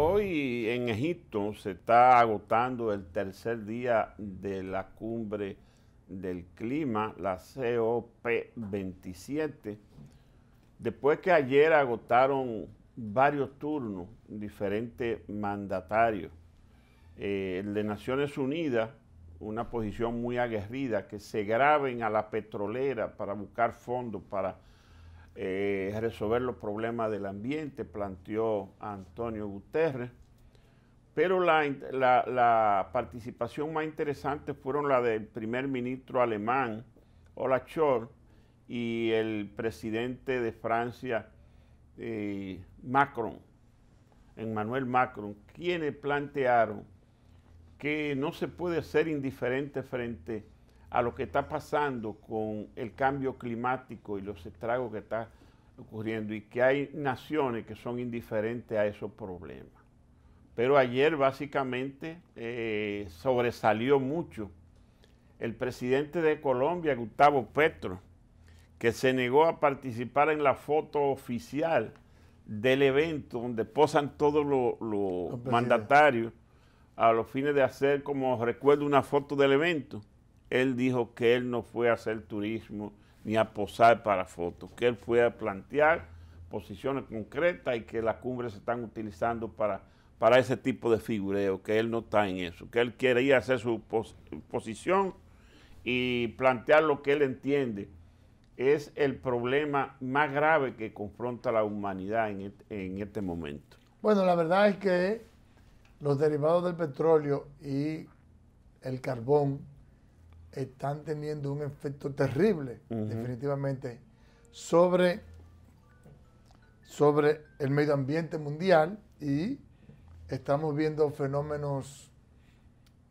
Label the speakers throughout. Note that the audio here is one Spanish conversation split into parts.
Speaker 1: Hoy en Egipto se está agotando el tercer día de la cumbre del clima, la COP27, después que ayer agotaron varios turnos diferentes mandatarios. Eh, el de Naciones Unidas, una posición muy aguerrida, que se graben a la petrolera para buscar fondos para eh, resolver los problemas del ambiente, planteó Antonio Guterres. Pero la, participación más interesante fueron la del primer ministro alemán, Olaf Scholz, y el presidente de Francia, eh, Macron, Emmanuel Macron, quienes plantearon que no se puede ser indiferente frente a a lo que está pasando con el cambio climático y los estragos que está ocurriendo y que hay naciones que son indiferentes a esos problemas. Pero ayer básicamente eh, sobresalió mucho el presidente de Colombia, Gustavo Petro, que se negó a participar en la foto oficial del evento donde posan todos los mandatarios a los fines de hacer como recuerdo una foto del evento él dijo que él no fue a hacer turismo ni a posar para fotos, que él fue a plantear posiciones concretas y que las cumbres se están utilizando para, para ese tipo de figureo, que él no está en eso, que él quiere ir a hacer su posición y plantear lo que él entiende es el problema más grave que confronta la humanidad en en este momento.
Speaker 2: Bueno, la verdad es que los derivados del petróleo y el carbón están teniendo un efecto terrible, definitivamente, sobre, sobre el medio ambiente mundial y estamos viendo fenómenos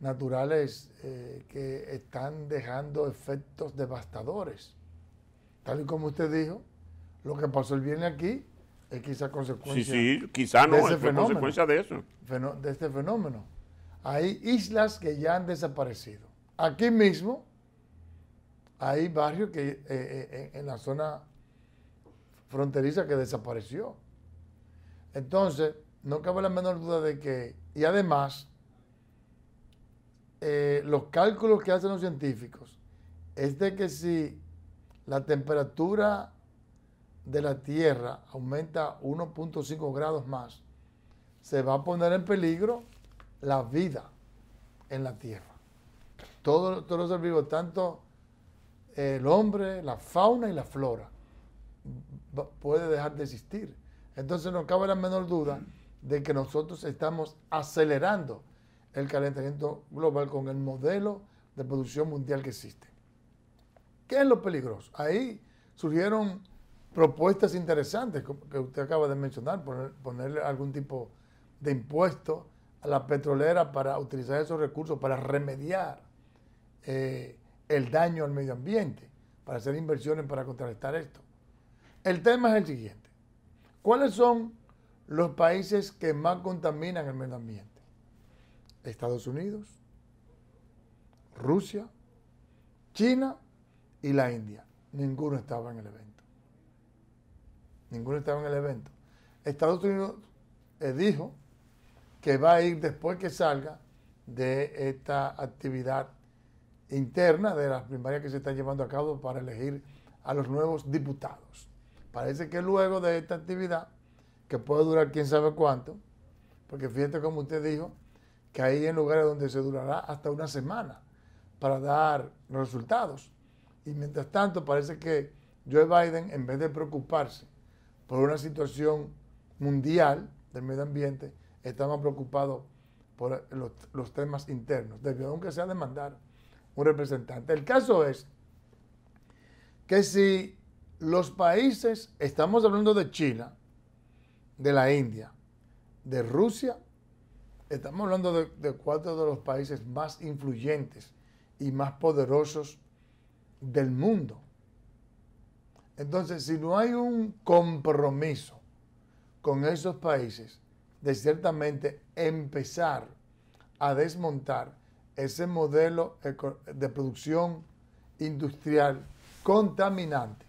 Speaker 2: naturales eh, que están dejando efectos devastadores. Tal y como usted dijo, lo que pasó el viernes aquí es quizá consecuencia. de consecuencia de eso. De este fenómeno. Hay islas que ya han desaparecido. Aquí mismo hay barrios que eh, eh, en la zona fronteriza que desapareció. Entonces, no cabe la menor duda de que, y además, eh, los cálculos que hacen los científicos es de que si la temperatura de la Tierra aumenta 1.5 grados más, se va a poner en peligro la vida en la Tierra todos, los vivos, tanto el hombre, la fauna y la flora, puede dejar de existir. Entonces no cabe la menor duda de que nosotros estamos acelerando el calentamiento global con el modelo de producción mundial que existe. ¿Qué es lo peligroso? Ahí surgieron propuestas interesantes que usted acaba de mencionar, ponerle algún tipo de impuesto a la petrolera para utilizar esos recursos, para remediar eh, el daño al medio ambiente, para hacer inversiones para contrarrestar esto. El tema es el siguiente. ¿Cuáles son los países que más contaminan el medio ambiente? Estados Unidos, Rusia, China y la India. Ninguno estaba en el evento. Ninguno estaba en el evento. Estados Unidos eh, dijo que va a ir después que salga de esta actividad interna de las primarias que se están llevando a cabo para elegir a los nuevos diputados. Parece que luego de esta actividad, que puede durar quién sabe cuánto, porque fíjate como usted dijo, que hay en lugares donde se durará hasta una semana para dar resultados. Y mientras tanto, parece que Joe Biden, en vez de preocuparse por una situación mundial del medio ambiente, está más preocupado por los, temas internos. Debió aunque sea demandar un representante. El caso es que si los países, estamos hablando de China, de la India, de Rusia, estamos hablando de, de, cuatro de los países más influyentes y más poderosos del mundo. Entonces, si no hay un compromiso con esos países de ciertamente empezar a desmontar ese modelo de producción industrial contaminante.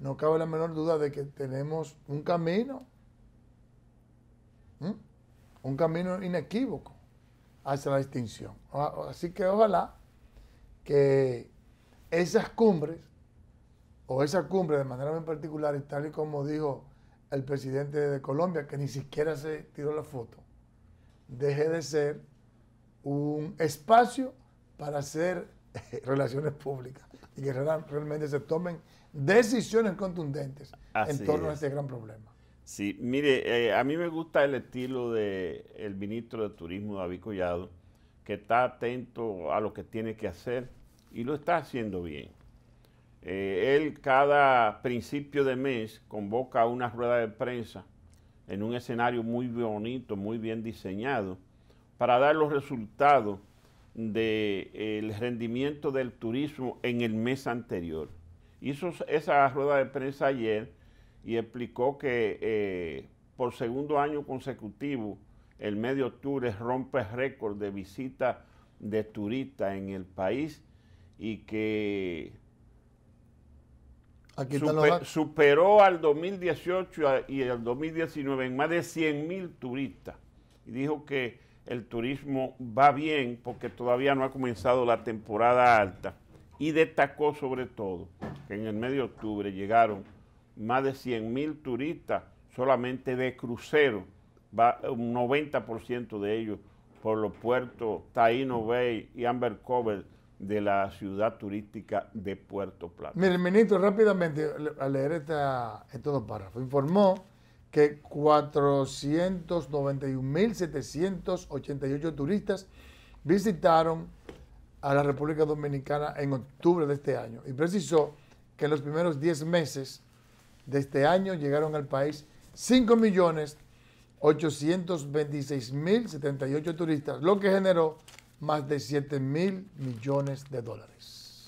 Speaker 2: No cabe la menor duda de que tenemos un camino, un camino inequívoco hacia la extinción. Así que ojalá que esas cumbres, o esa cumbre de manera muy particular, tal y como dijo el presidente de Colombia, que ni siquiera se tiró la foto, deje de ser un espacio para hacer eh, relaciones públicas y que realmente se tomen decisiones contundentes en torno a este gran
Speaker 1: problema. Sí, mire, eh, a mí me gusta el estilo del ministro de Turismo, David Collado, que está atento a lo que tiene que hacer y lo está haciendo bien. Eh, él cada principio de mes convoca una rueda de prensa en un escenario muy bonito, muy bien diseñado, para dar los resultados del rendimiento del turismo en el mes anterior. Hizo esa rueda de prensa ayer y explicó que eh, por segundo año consecutivo el medio de octubre rompe récord de visitas de turistas en el país y que Aquí superó al 2018 y al 2019 en más de 100 mil turistas. Y dijo que el turismo va bien porque todavía no ha comenzado la temporada alta y destacó sobre todo que en el mes de octubre llegaron más de 100 mil turistas solamente de crucero, un 90% de ellos por los puertos Taino Bay y Amber Cover de la ciudad turística de Puerto Plata.
Speaker 2: Mire, ministro, rápidamente a leer esta, estos dos párrafos, informó que 491.788 turistas visitaron a la República Dominicana en octubre de este año y precisó que en los primeros 10 meses de este año llegaron al país 5.826.078 turistas, lo que generó más de 7.000 millones de dólares.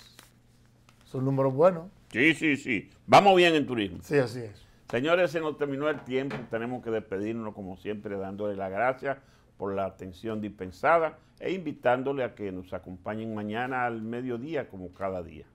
Speaker 2: Son números buenos.
Speaker 1: Sí, sí, sí. Vamos bien en turismo. Sí, así es. Señores, se nos terminó el tiempo. Tenemos que despedirnos, como siempre, dándole las gracias por la atención dispensada e invitándole a que nos acompañen mañana al mediodía, como cada día.